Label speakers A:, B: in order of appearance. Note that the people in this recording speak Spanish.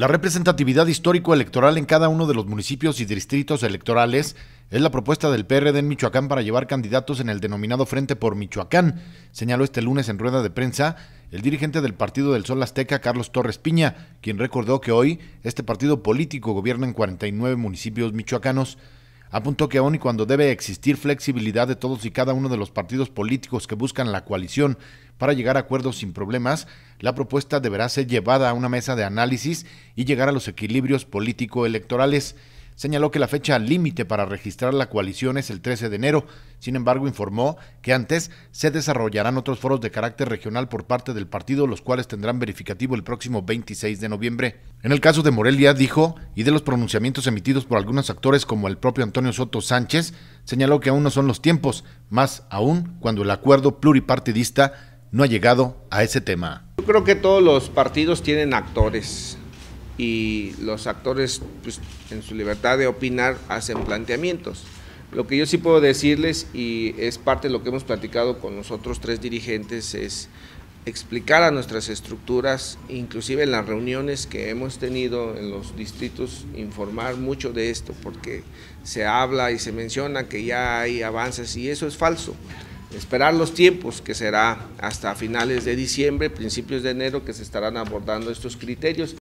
A: La representatividad histórico-electoral en cada uno de los municipios y distritos electorales es la propuesta del PRD en Michoacán para llevar candidatos en el denominado Frente por Michoacán, señaló este lunes en rueda de prensa el dirigente del Partido del Sol Azteca, Carlos Torres Piña, quien recordó que hoy este partido político gobierna en 49 municipios michoacanos. Apuntó que aun y cuando debe existir flexibilidad de todos y cada uno de los partidos políticos que buscan la coalición para llegar a acuerdos sin problemas, la propuesta deberá ser llevada a una mesa de análisis y llegar a los equilibrios político-electorales señaló que la fecha límite para registrar la coalición es el 13 de enero. Sin embargo, informó que antes se desarrollarán otros foros de carácter regional por parte del partido, los cuales tendrán verificativo el próximo 26 de noviembre. En el caso de Morelia, dijo, y de los pronunciamientos emitidos por algunos actores como el propio Antonio Soto Sánchez, señaló que aún no son los tiempos, más aún cuando el acuerdo pluripartidista no ha llegado a ese tema.
B: Yo creo que todos los partidos tienen actores y los actores pues, en su libertad de opinar hacen planteamientos. Lo que yo sí puedo decirles, y es parte de lo que hemos platicado con nosotros tres dirigentes, es explicar a nuestras estructuras, inclusive en las reuniones que hemos tenido en los distritos, informar mucho de esto, porque se habla y se menciona que ya hay avances y eso es falso esperar los tiempos, que será hasta finales de diciembre, principios de enero, que se estarán abordando estos criterios.